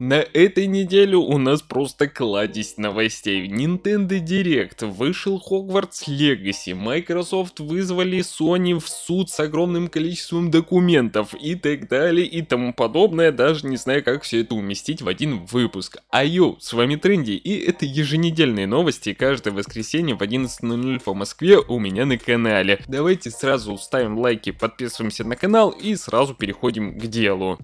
На этой неделе у нас просто кладезь новостей. Nintendo Direct, вышел Hogwarts Legacy, Microsoft вызвали Sony в суд с огромным количеством документов и так далее и тому подобное. Даже не знаю, как все это уместить в один выпуск. Айо, с вами Тренди, и это еженедельные новости каждое воскресенье в 11.00 по Москве у меня на канале. Давайте сразу ставим лайки, подписываемся на канал и сразу переходим к делу.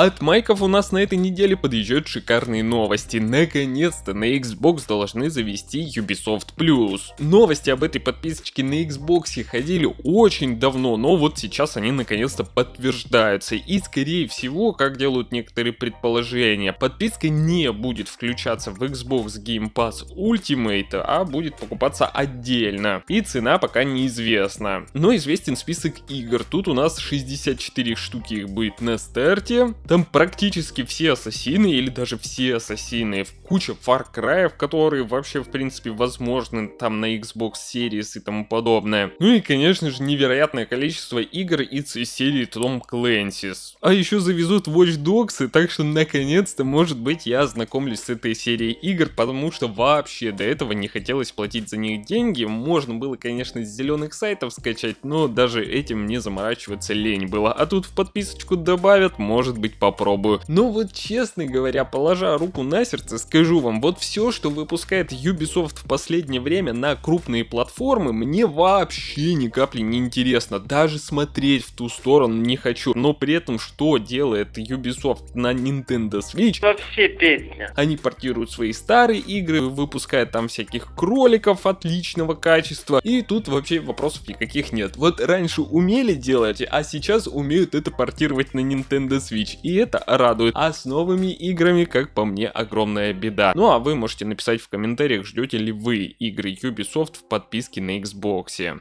От майков у нас на этой неделе подъезжают шикарные новости. Наконец-то на Xbox должны завести Ubisoft Plus. Новости об этой подписочке на Xbox ходили очень давно, но вот сейчас они наконец-то подтверждаются. И скорее всего, как делают некоторые предположения, подписка не будет включаться в Xbox Game Pass Ultimate, а будет покупаться отдельно. И цена пока неизвестна. Но известен список игр. Тут у нас 64 штуки их будет на старте. Там практически все ассасины, или даже все ассасины, в куча Far Cry, которые вообще, в принципе, возможны там на Xbox Series и тому подобное. Ну и, конечно же, невероятное количество игр из серии Tom Clancy's. А еще завезут Watch Dogs, и так что, наконец-то, может быть, я ознакомлюсь с этой серией игр, потому что вообще до этого не хотелось платить за них деньги. Можно было, конечно, с зеленых сайтов скачать, но даже этим не заморачиваться лень было. А тут в подписочку добавят, может быть, быть, попробую. Но ну вот, честно говоря, положа руку на сердце, скажу вам, вот все, что выпускает Ubisoft в последнее время на крупные платформы, мне вообще ни капли не интересно. Даже смотреть в ту сторону не хочу. Но при этом, что делает Ubisoft на Nintendo Switch? Вообще песня. Они портируют свои старые игры, выпускают там всяких кроликов отличного качества. И тут вообще вопросов никаких нет. Вот раньше умели делать, а сейчас умеют это портировать на Nintendo Switch и это радует. А с новыми играми, как по мне, огромная беда. Ну а вы можете написать в комментариях, ждете ли вы игры Ubisoft в подписке на Xbox.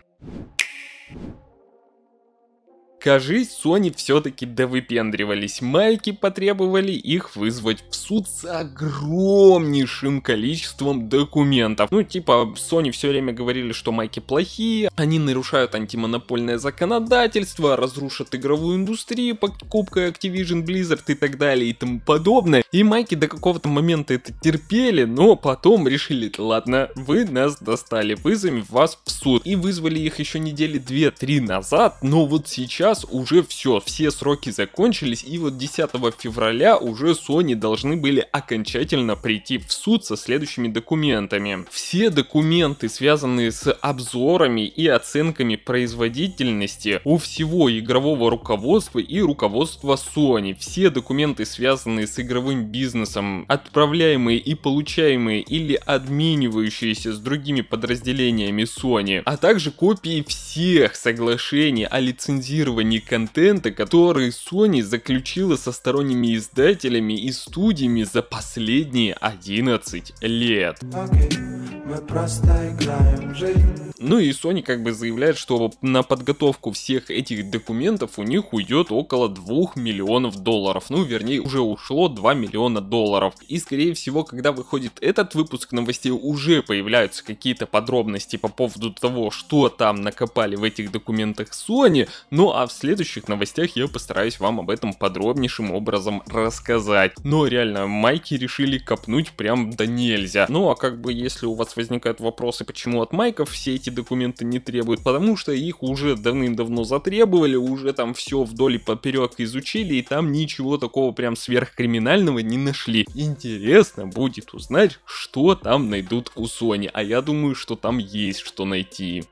Кажись, Sony все-таки довыпендривались. Майки потребовали их вызвать в суд с огромнейшим количеством документов. Ну, типа, Sony все время говорили, что майки плохие, они нарушают антимонопольное законодательство, разрушат игровую индустрию, покупкой Activision, Blizzard и так далее и тому подобное. И майки до какого-то момента это терпели, но потом решили, ладно, вы нас достали, вызовем вас в суд. И вызвали их еще недели 2-3 назад, но вот сейчас сейчас уже все, все сроки закончились, и вот 10 февраля уже Sony должны были окончательно прийти в суд со следующими документами. Все документы, связанные с обзорами и оценками производительности у всего игрового руководства и руководства Sony, все документы, связанные с игровым бизнесом, отправляемые и получаемые или обменивающиеся с другими подразделениями Sony, а также копии всех соглашений о лицензировании требований контента, которые Sony заключила со сторонними издателями и студиями за последние 11 лет. Okay мы просто играем жизнь. Ну и Sony как бы заявляет, что на подготовку всех этих документов у них уйдет около 2 миллионов долларов. Ну, вернее, уже ушло 2 миллиона долларов. И, скорее всего, когда выходит этот выпуск новостей, уже появляются какие-то подробности по поводу того, что там накопали в этих документах Sony. Ну, а в следующих новостях я постараюсь вам об этом подробнейшим образом рассказать. Но реально, майки решили копнуть прям да нельзя. Ну, а как бы если у вас возникают вопросы, почему от майков все эти документы не требуют, потому что их уже давным-давно затребовали, уже там все вдоль и поперек изучили, и там ничего такого прям сверхкриминального не нашли. Интересно будет узнать, что там найдут у Sony, а я думаю, что там есть что найти.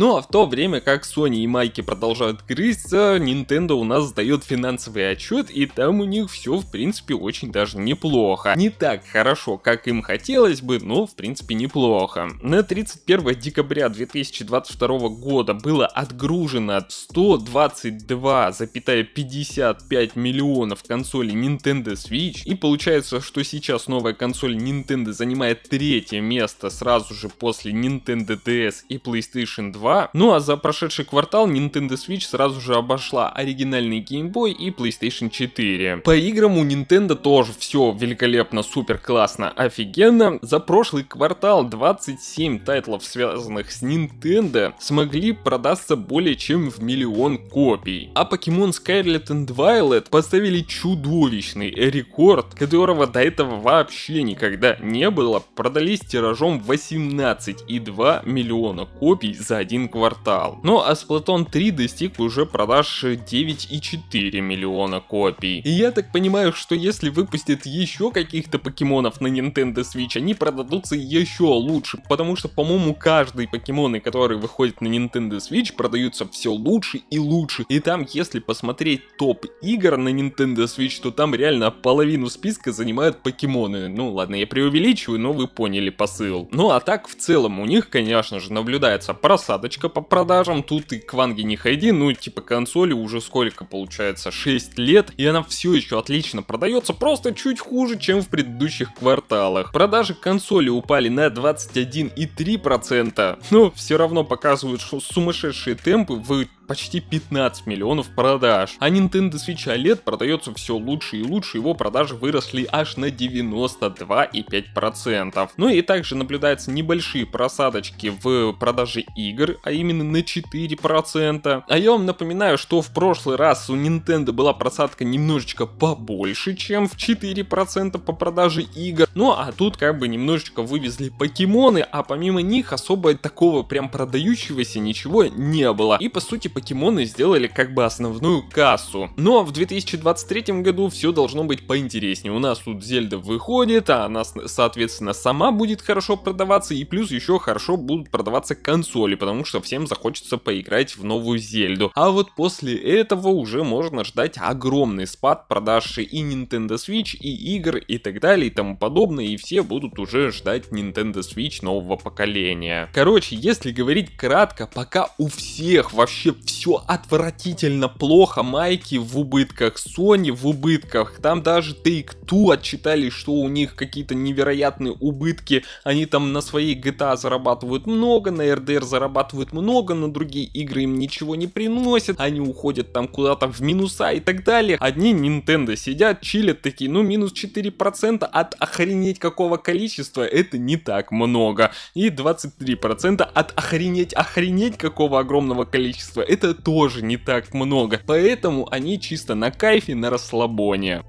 Ну а в то время как Sony и Майки продолжают грызться, Nintendo у нас сдает финансовый отчет, и там у них все в принципе очень даже неплохо. Не так хорошо, как им хотелось бы, но в принципе неплохо. На 31 декабря 2022 года было отгружено 122,55 миллионов консолей Nintendo Switch, и получается, что сейчас новая консоль Nintendo занимает третье место сразу же после Nintendo DS и PlayStation 2, 2. Ну а за прошедший квартал Nintendo Switch сразу же обошла оригинальный Game Boy и PlayStation 4. По играм у Nintendo тоже все великолепно, супер классно, офигенно. За прошлый квартал 27 тайтлов, связанных с Nintendo, смогли продаться более чем в миллион копий. А Pokemon Scarlet and Violet поставили чудовищный рекорд, которого до этого вообще никогда не было, продались тиражом 18,2 миллиона копий за один один квартал. Ну а Splatoon 3 достиг уже продаж 9,4 миллиона копий. И я так понимаю, что если выпустят еще каких-то покемонов на Nintendo Switch, они продадутся еще лучше, потому что, по-моему, каждый покемон, который выходит на Nintendo Switch, продаются все лучше и лучше. И там, если посмотреть топ игр на Nintendo Switch, то там реально половину списка занимают покемоны. Ну ладно, я преувеличиваю, но вы поняли посыл. Ну а так, в целом, у них, конечно же, наблюдается просадочка папочка по продажам, тут и кванги не ходи, ну типа консоли уже сколько получается, 6 лет, и она все еще отлично продается, просто чуть хуже, чем в предыдущих кварталах. Продажи консоли упали на 21,3%, но все равно показывают что сумасшедшие темпы, вы почти 15 миллионов продаж. А Nintendo Switch OLED продается все лучше и лучше, его продажи выросли аж на 92,5%. Ну и также наблюдаются небольшие просадочки в продаже игр, а именно на 4%. А я вам напоминаю, что в прошлый раз у Nintendo была просадка немножечко побольше, чем в 4% по продаже игр. Ну а тут как бы немножечко вывезли покемоны, а помимо них особо такого прям продающегося ничего не было. И по сути покемоны сделали как бы основную кассу. Но в 2023 году все должно быть поинтереснее. У нас тут Зельда выходит, а она, соответственно, сама будет хорошо продаваться, и плюс еще хорошо будут продаваться консоли, потому что всем захочется поиграть в новую Зельду. А вот после этого уже можно ждать огромный спад продаж и Nintendo Switch, и игр, и так далее, и тому подобное, и все будут уже ждать Nintendo Switch нового поколения. Короче, если говорить кратко, пока у всех вообще все отвратительно плохо, майки в убытках, Sony в убытках, там даже Take-Two отчитали, что у них какие-то невероятные убытки, они там на своей GTA зарабатывают много, на RDR зарабатывают много, но другие игры им ничего не приносят, они уходят там куда-то в минуса и так далее. Одни Nintendo сидят, чилят такие, ну минус 4% от охренеть какого количества, это не так много. И 23% от охренеть, охренеть какого огромного количества, это тоже не так много, поэтому они чисто на кайфе, на расслабоне.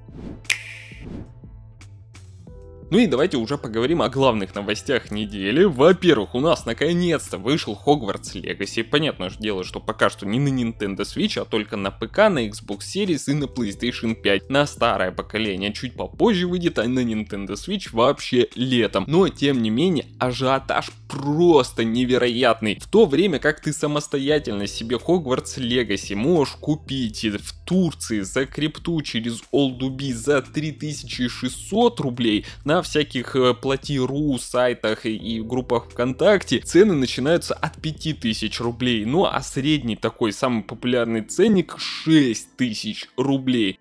Ну и давайте уже поговорим о главных новостях недели. Во-первых, у нас наконец-то вышел Hogwarts Legacy. Понятное дело, что пока что не на Nintendo Switch, а только на ПК, на Xbox Series и на PlayStation 5. На старое поколение чуть попозже выйдет, а на Nintendo Switch вообще летом. Но тем не менее, ажиотаж просто невероятный. В то время как ты самостоятельно себе Hogwarts Legacy можешь купить в Турции за крипту через Олдуби за 3600 рублей на всяких э, плати.ру сайтах и группах ВКонтакте цены начинаются от 5000 рублей, ну а средний такой самый популярный ценник 6000 рублей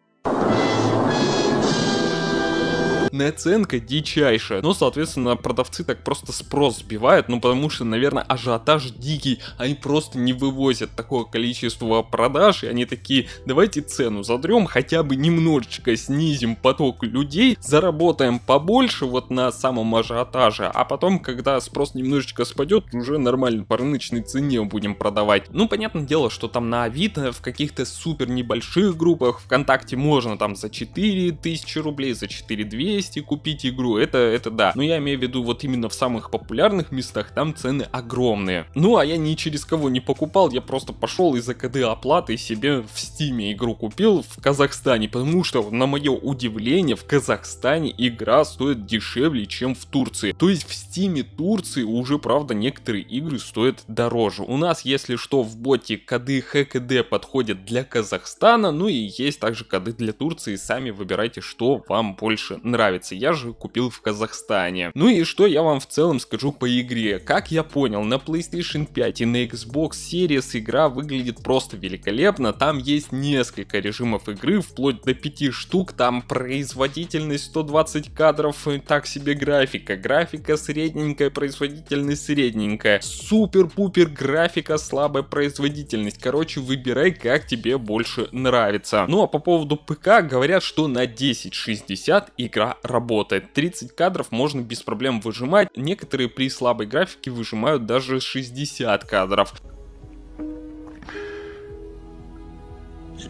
оценка дичайшая. но, ну, соответственно, продавцы так просто спрос сбивают, ну, потому что, наверное, ажиотаж дикий. Они просто не вывозят такое количество продаж, и они такие, давайте цену задрем, хотя бы немножечко снизим поток людей, заработаем побольше вот на самом ажиотаже, а потом, когда спрос немножечко спадет, уже нормально по рыночной цене будем продавать. Ну, понятное дело, что там на Авито, в каких-то супер небольших группах, ВКонтакте можно там за 4000 рублей, за 4200, сесть и купить игру, это, это да. Но я имею в виду вот именно в самых популярных местах, там цены огромные. Ну, а я ни через кого не покупал, я просто пошел из-за оплаты себе в Стиме игру купил в Казахстане, потому что, на мое удивление, в Казахстане игра стоит дешевле, чем в Турции. То есть в Стиме Турции уже, правда, некоторые игры стоят дороже. У нас, если что, в боте коды ХКД подходят для Казахстана, ну и есть также коды для Турции, сами выбирайте, что вам больше нравится нравится, я же купил в Казахстане. Ну и что я вам в целом скажу по игре. Как я понял, на PlayStation 5 и на Xbox Series игра выглядит просто великолепно, там есть несколько режимов игры, вплоть до 5 штук, там производительность 120 кадров, так себе графика, графика средненькая, производительность средненькая, супер-пупер графика, слабая производительность, короче выбирай как тебе больше нравится. Ну а по поводу ПК говорят, что на 1060 игра работает. 30 кадров можно без проблем выжимать. Некоторые при слабой графике выжимают даже 60 кадров.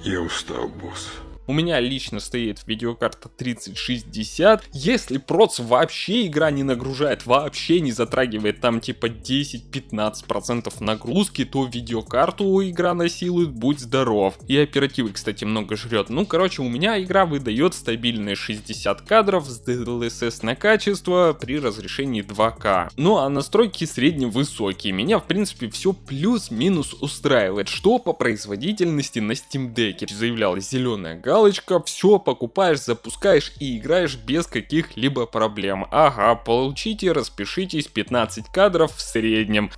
Я устал, босс. У меня лично стоит видеокарта 3060. Если проц вообще игра не нагружает, вообще не затрагивает там типа 10-15% нагрузки, то видеокарту игра насилует, будь здоров. И оперативы, кстати, много жрет. Ну, короче, у меня игра выдает стабильные 60 кадров с DLSS на качество при разрешении 2К. Ну а настройки средне-высокие. Меня, в принципе, все плюс-минус устраивает. Что по производительности на Steam Deck? Заявляла зеленая галка галочка, все, покупаешь, запускаешь и играешь без каких-либо проблем. Ага, получите, распишитесь, 15 кадров в среднем.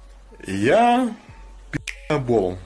Я пи***бол.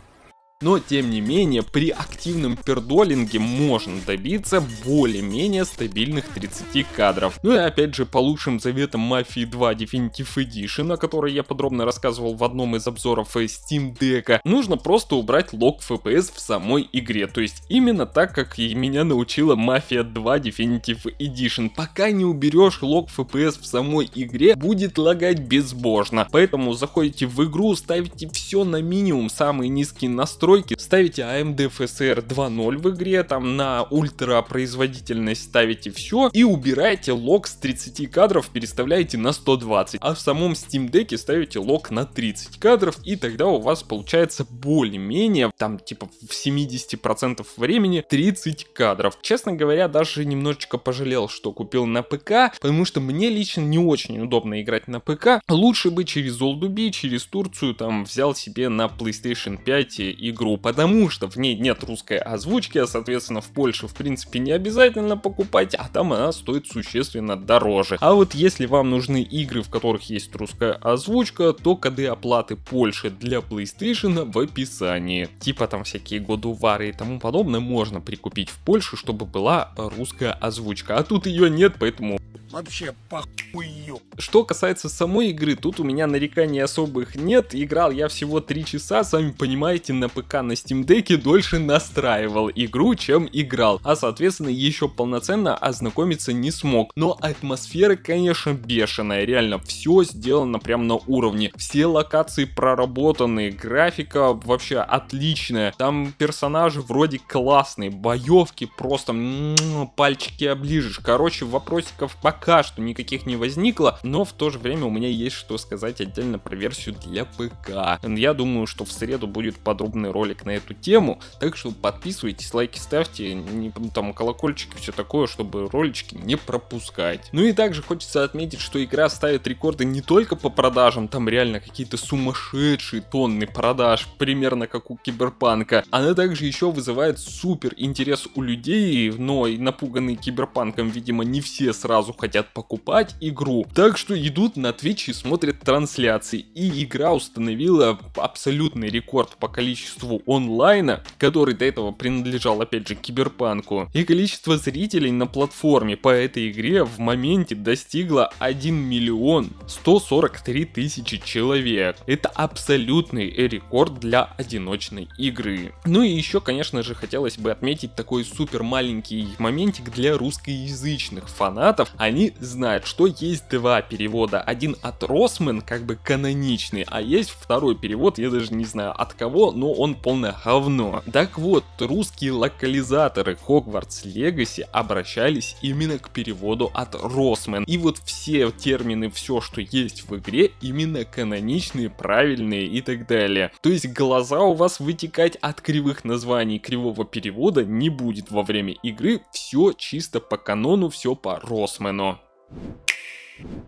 Но, тем не менее, при активном пердолинге можно добиться более-менее стабильных 30 кадров. Ну и опять же, по лучшим заветам Mafia 2 Definitive Edition, о которой я подробно рассказывал в одном из обзоров э, Steam Deck, нужно просто убрать лог FPS в самой игре. То есть именно так, как и меня научила Mafia 2 Definitive Edition. Пока не уберешь лог FPS в самой игре, будет лагать безбожно. Поэтому заходите в игру, ставите все на минимум, самые низкие настройки, настройки, ставите AMD FSR 2.0 в игре, там на ультра производительность ставите все и убираете лог с 30 кадров, переставляете на 120, а в самом Steam Deck ставите лог на 30 кадров и тогда у вас получается более-менее, там типа в 70% времени 30 кадров. Честно говоря, даже немножечко пожалел, что купил на ПК, потому что мне лично не очень удобно играть на ПК. Лучше бы через Олдуби, через Турцию там взял себе на PlayStation 5 и игру, потому что в ней нет русской озвучки, а соответственно в Польше в принципе не обязательно покупать, а там она стоит существенно дороже. А вот если вам нужны игры, в которых есть русская озвучка, то коды оплаты Польши для PlayStation в описании. Типа там всякие годувары и тому подобное можно прикупить в Польше, чтобы была русская озвучка, а тут ее нет, поэтому Вообще похую. Что касается самой игры, тут у меня нареканий особых нет. Играл я всего 3 часа, сами понимаете, на ПК на Steam Deck дольше настраивал игру, чем играл. А соответственно еще полноценно ознакомиться не смог. Но атмосфера, конечно, бешеная. Реально, все сделано прям на уровне. Все локации проработаны, графика вообще отличная. Там персонажи вроде классные, боевки просто м м-м, -м -м, пальчики оближешь. Короче, вопросиков пока пока что никаких не возникло, но в то же время у меня есть что сказать отдельно про версию для ПК. Я думаю, что в среду будет подробный ролик на эту тему, так что подписывайтесь, лайки ставьте, не, там колокольчик и все такое, чтобы ролички не пропускать. Ну и также хочется отметить, что игра ставит рекорды не только по продажам, там реально какие-то сумасшедшие тонны продаж, примерно как у Киберпанка. Она также еще вызывает супер интерес у людей, но и напуганные Киберпанком, видимо, не все сразу хотят хотят покупать игру. Так что идут на Twitch и смотрят трансляции. И игра установила абсолютный рекорд по количеству онлайна, который до этого принадлежал опять же киберпанку. И количество зрителей на платформе по этой игре в моменте достигло 1 миллион 143 тысячи человек. Это абсолютный рекорд для одиночной игры. Ну и еще, конечно же, хотелось бы отметить такой супер маленький моментик для русскоязычных фанатов. Они они знают, что есть два перевода. Один от Росмен, как бы каноничный, а есть второй перевод, я даже не знаю от кого, но он полное говно. Так вот, русские локализаторы Хогвартс Легаси обращались именно к переводу от Росмен. И вот все термины, все, что есть в игре, именно каноничные, правильные и так далее. То есть глаза у вас вытекать от кривых названий, кривого перевода не будет во время игры, все чисто по канону, все по Росмену. you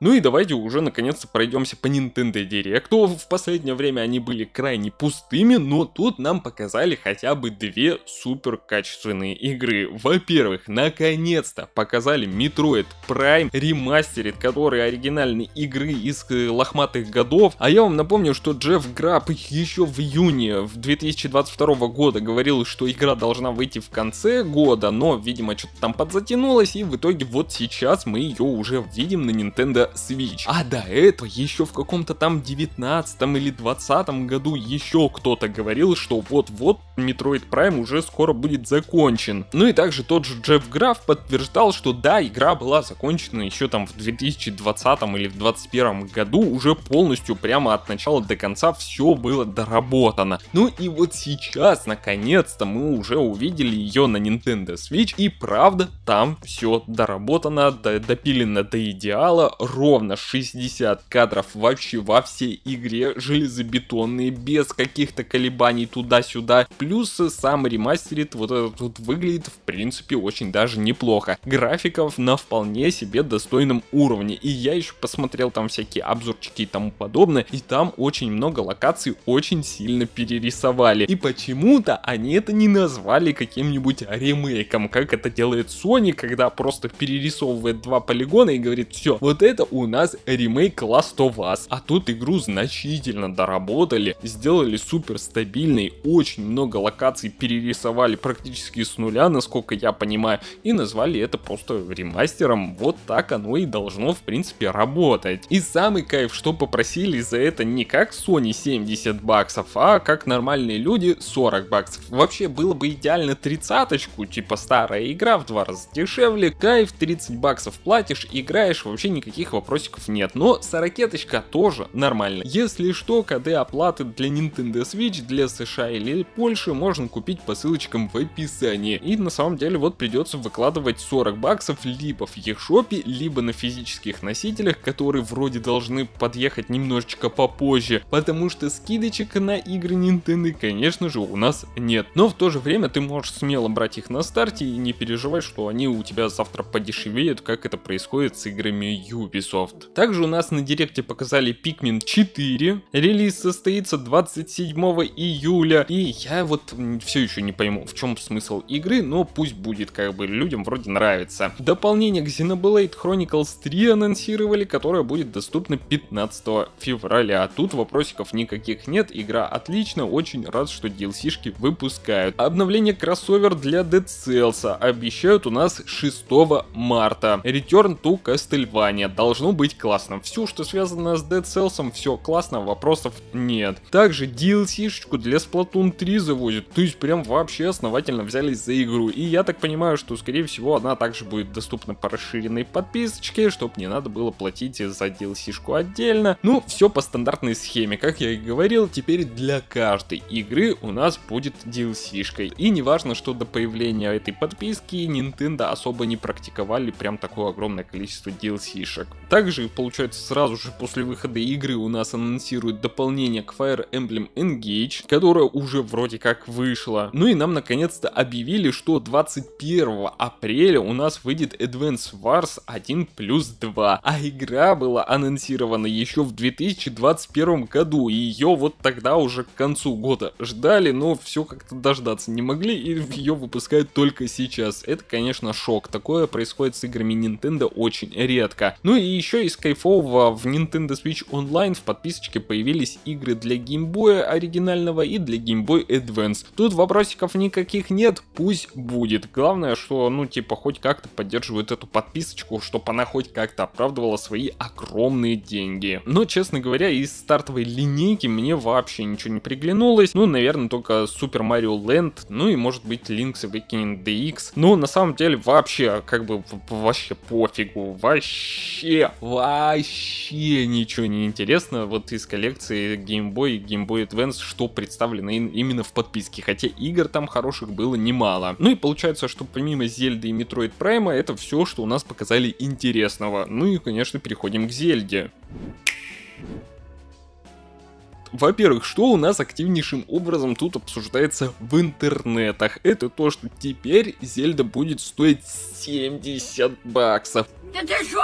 Ну и давайте уже наконец-то пройдемся по Nintendo Direct. В последнее время они были крайне пустыми, но тут нам показали хотя бы две супер качественные игры. Во-первых, наконец-то показали Metroid Prime ремастерит, который оригинальные игры из э, лохматых годов. А я вам напомню, что Джефф Граб еще в июне в 2022 года говорил, что игра должна выйти в конце года, но, видимо, что-то там подзатянулось, и в итоге вот сейчас мы ее уже видим на Nintendo Switch. А до этого еще в каком-то там 19 или 20 году еще кто-то говорил, что вот-вот Metroid Prime уже скоро будет закончен. Ну и также тот же Джефф Граф подтверждал, что да, игра была закончена еще там в 2020 или в 2021 году уже полностью прямо от начала до конца все было доработано. Ну и вот сейчас, наконец-то, мы уже увидели ее на Nintendo Switch, и правда, там все доработано, допилено до идеала, ровно 60 кадров вообще во всей игре, железобетонные, без каких-то колебаний туда-сюда. Плюс сам ремастерит вот этот вот выглядит в принципе очень даже неплохо. Графиков на вполне себе достойном уровне. И я еще посмотрел там всякие обзорчики и тому подобное, и там очень много локаций очень сильно перерисовали. И почему-то они это не назвали каким-нибудь ремейком, как это делает Sony, когда просто перерисовывает два полигона и говорит, все, вот это у нас ремейк Last of Us. А тут игру значительно доработали, сделали супер стабильной, очень много локаций перерисовали практически с нуля, насколько я понимаю, и назвали это просто ремастером. Вот так оно и должно в принципе работать. И самый кайф, что попросили за это не как Sony 70 баксов, а как нормальные люди 40 баксов. Вообще было бы идеально тридцаточку, типа старая игра в два раза дешевле, кайф 30 баксов платишь, играешь, вообще никаких вопросиков нет, но сорокеточка тоже нормально. Если что, коды оплаты для Nintendo Switch для США или Польши можно купить по ссылочкам в описании. И на самом деле вот придется выкладывать 40 баксов либо в eShop, либо на физических носителях, которые вроде должны подъехать немножечко попозже, потому что скидочек на игры Nintendo, конечно же, у нас нет. Но в то же время ты можешь смело брать их на старте и не переживать, что они у тебя завтра подешевеют, как это происходит с играми Ubisoft. Ubisoft. Также у нас на директе показали Pikmin 4. Релиз состоится 27 июля. И я вот все еще не пойму, в чем смысл игры, но пусть будет, как бы людям вроде нравится. Дополнение к Xenoblade Chronicles 3 анонсировали, которое будет доступно 15 февраля. А Тут вопросиков никаких нет, игра отлично, очень рад, что DLC-шки выпускают. Обновление кроссовер для Dead Cells обещают у нас 6 марта. Return to Castlevania должен должно быть классно. Все, что связано с Dead Cells, все классно, вопросов нет. Также DLC-шечку для Splatoon 3 завозят, то есть прям вообще основательно взялись за игру. И я так понимаю, что скорее всего она также будет доступна по расширенной подписочке, чтобы не надо было платить за DLC-шку отдельно. Ну, все по стандартной схеме, как я и говорил, теперь для каждой игры у нас будет DLC-шкой. И неважно, что до появления этой подписки Nintendo особо не практиковали прям такое огромное количество DLC-шек. Также, получается, сразу же после выхода игры у нас анонсируют дополнение к Fire Emblem Engage, которое уже вроде как вышло. Ну и нам наконец-то объявили, что 21 апреля у нас выйдет Advance Wars 1 плюс 2, а игра была анонсирована еще в 2021 году, и ее вот тогда уже к концу года ждали, но все как-то дождаться не могли, и ее выпускают только сейчас. Это, конечно, шок. Такое происходит с играми Nintendo очень редко. Ну и еще из кайфового а, в Nintendo Switch Online в подписочке появились игры для геймбоя оригинального и для геймбой Advance. Тут вопросиков никаких нет, пусть будет. Главное, что ну типа хоть как-то поддерживают эту подписочку, чтобы она хоть как-то оправдывала свои огромные деньги. Но, честно говоря, из стартовой линейки мне вообще ничего не приглянулось. Ну, наверное, только Super Mario Land, ну и может быть Link's Awakening DX. Но на самом деле вообще как бы вообще пофигу, вообще вообще, ничего не интересно вот из коллекции Game Boy и Game Boy Advance, что представлено именно в подписке, хотя игр там хороших было немало. Ну и получается, что помимо Зельды и Metroid Prime, это все, что у нас показали интересного. Ну и, конечно, переходим к Зельде. Во-первых, что у нас активнейшим образом тут обсуждается в интернетах? Это то, что теперь Зельда будет стоить 70 баксов. Да ты шо,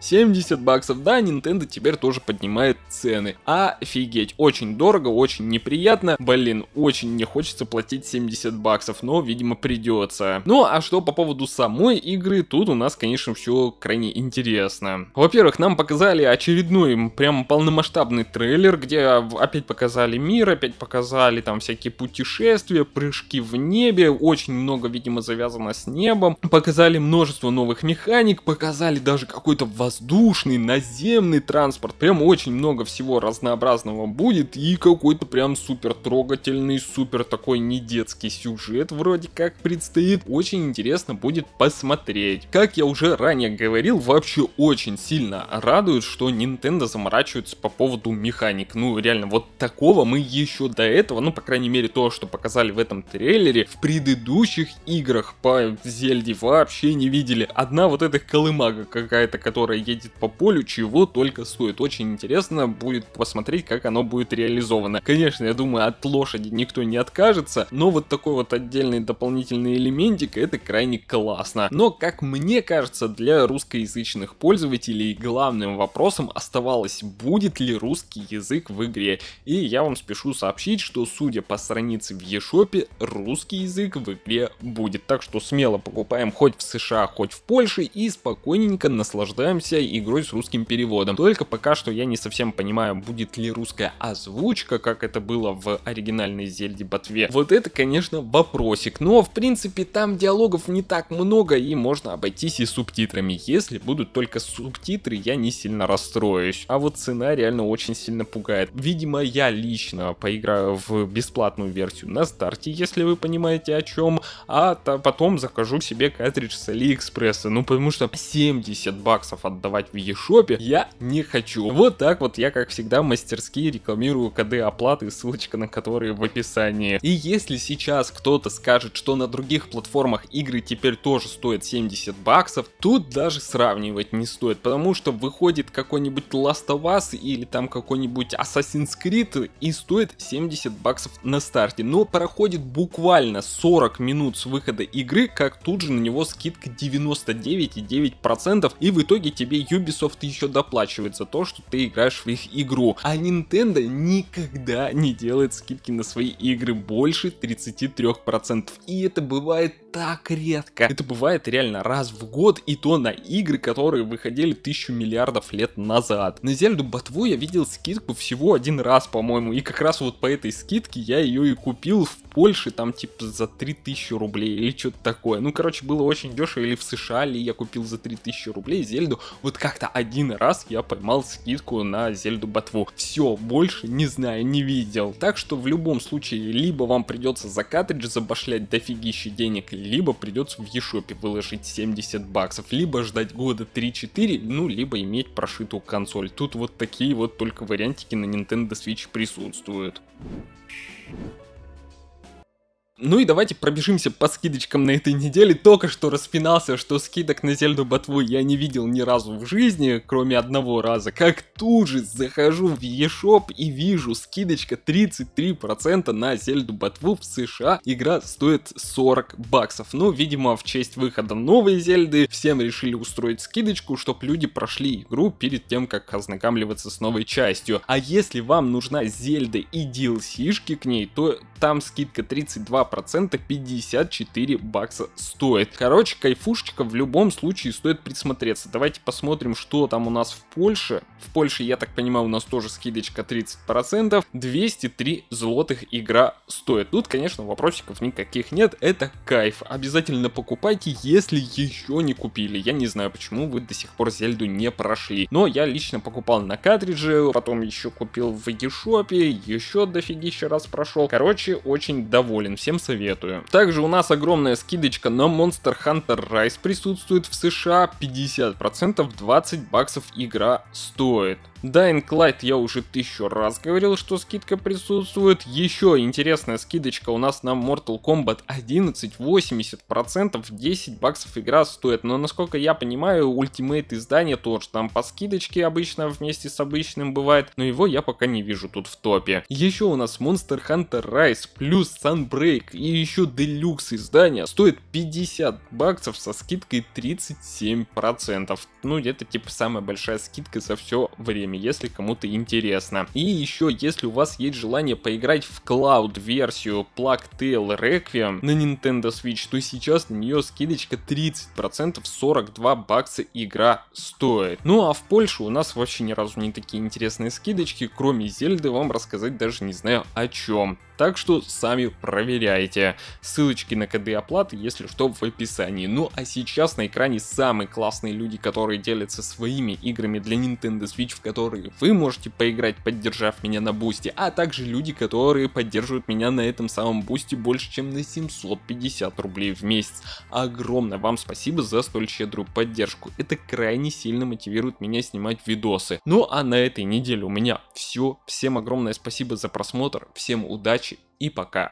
70 баксов, да, Nintendo теперь тоже поднимает цены. Офигеть, очень дорого, очень неприятно. Блин, очень не хочется платить 70 баксов, но, видимо, придется. Ну, а что по поводу самой игры, тут у нас, конечно, все крайне интересно. Во-первых, нам показали очередной, прям полномасштабный трейлер, где опять показали мир, опять показали там всякие путешествия, прыжки в небе, очень много, видимо, завязано с небом. Показали множество новых механик, показали даже какой-то воздушный, наземный транспорт. Прям очень много всего разнообразного будет и какой-то прям супер трогательный, супер такой не детский сюжет вроде как предстоит. Очень интересно будет посмотреть. Как я уже ранее говорил, вообще очень сильно радует, что Nintendo заморачивается по поводу механик. Ну реально, вот такого мы еще до этого, ну по крайней мере то, что показали в этом трейлере, в предыдущих играх по Зельде вообще не видели. Одна вот эта колымага какая-то, которая едет по полю, чего только стоит. Очень интересно будет посмотреть, как оно будет реализовано. Конечно, я думаю, от лошади никто не откажется, но вот такой вот отдельный дополнительный элементик, это крайне классно. Но, как мне кажется, для русскоязычных пользователей главным вопросом оставалось, будет ли русский язык в игре. И я вам спешу сообщить, что судя по странице в eShop, русский язык в игре будет. Так что смело покупаем хоть в США, хоть в Польше и спокойно спокойненько наслаждаемся игрой с русским переводом. Только пока что я не совсем понимаю, будет ли русская озвучка, как это было в оригинальной Зельде Ботве. Вот это, конечно, вопросик. Но, в принципе, там диалогов не так много и можно обойтись и субтитрами. Если будут только субтитры, я не сильно расстроюсь. А вот цена реально очень сильно пугает. Видимо, я лично поиграю в бесплатную версию на старте, если вы понимаете о чем, а потом закажу себе картридж с Алиэкспресса. Ну, потому что 70 баксов отдавать в eShop я не хочу. Вот так вот я, как всегда, мастерски рекламирую коды оплаты, ссылочка на которые в описании. И если сейчас кто-то скажет, что на других платформах игры теперь тоже стоят 70 баксов, тут даже сравнивать не стоит, потому что выходит какой-нибудь Last of Us или там какой-нибудь Assassin's Creed и стоит 70 баксов на старте, но проходит буквально 40 минут с выхода игры, как тут же на него скидка 99,9 9%, и в итоге тебе Ubisoft еще доплачивает за то, что ты играешь в их игру. А Nintendo никогда не делает скидки на свои игры больше 33%. И это бывает так редко. Это бывает реально раз в год, и то на игры, которые выходили тысячу миллиардов лет назад. На Зельду Ботву я видел скидку всего один раз, по-моему, и как раз вот по этой скидке я ее и купил в Польше там типа за 3000 рублей или что-то такое. Ну, короче, было очень дешево. Или в США, или я купил за 3000 рублей Зельду. Вот как-то один раз я поймал скидку на Зельду Ботву. Все, больше не знаю, не видел. Так что в любом случае, либо вам придется за картридж забашлять дофигище денег, либо придется в Ешопе выложить 70 баксов, либо ждать года 3-4, ну, либо иметь прошитую консоль. Тут вот такие вот только вариантики на Nintendo Switch присутствуют. Ну и давайте пробежимся по скидочкам на этой неделе. Только что распинался, что скидок на Зельду Ботву я не видел ни разу в жизни, кроме одного раза. Как тут же захожу в eShop и вижу скидочка 33% на Зельду Ботву в США. Игра стоит 40 баксов. Ну, видимо, в честь выхода новой Зельды всем решили устроить скидочку, чтобы люди прошли игру перед тем, как ознакомливаться с новой частью. А если вам нужна Зельда и DLC-шки к ней, то там скидка 32 процента 54 бакса стоит. Короче, кайфушечка в любом случае стоит присмотреться. Давайте посмотрим, что там у нас в Польше. В Польше, я так понимаю, у нас тоже скидочка 30%. процентов. 203 злотых игра стоит. Тут, конечно, вопросиков никаких нет. Это кайф. Обязательно покупайте, если еще не купили. Я не знаю, почему вы до сих пор Зельду не прошли. Но я лично покупал на картридже, потом еще купил в Егишопе, еще дофигища раз прошел. Короче, очень доволен. Всем советую. Также у нас огромная скидочка на Monster Hunter Rise присутствует в США 50%, 20 баксов игра стоит. Dying Light я уже тысячу раз говорил, что скидка присутствует. Еще интересная скидочка у нас на Mortal Kombat 11, 80%, 10 баксов игра стоит. Но насколько я понимаю, ультимейт издание тоже там по скидочке обычно вместе с обычным бывает, но его я пока не вижу тут в топе. Еще у нас Monster Hunter Rise плюс Sunbreak и еще Deluxe издание стоит 50 баксов со скидкой 37%. Ну это типа самая большая скидка за все время пользователями, если кому-то интересно. И еще, если у вас есть желание поиграть в cloud версию Plague Tale Requiem на Nintendo Switch, то сейчас на нее скидочка 30%, 42 бакса игра стоит. Ну а в Польше у нас вообще ни разу не такие интересные скидочки, кроме Зельды вам рассказать даже не знаю о чем. Так что сами проверяйте. Ссылочки на КД оплаты, если что, в описании. Ну а сейчас на экране самые классные люди, которые делятся своими играми для Nintendo Switch, в которых которые вы можете поиграть, поддержав меня на бусте, а также люди, которые поддерживают меня на этом самом бусте больше, чем на 750 рублей в месяц. Огромное вам спасибо за столь щедрую поддержку. Это крайне сильно мотивирует меня снимать видосы. Ну а на этой неделе у меня все. Всем огромное спасибо за просмотр, всем удачи и пока.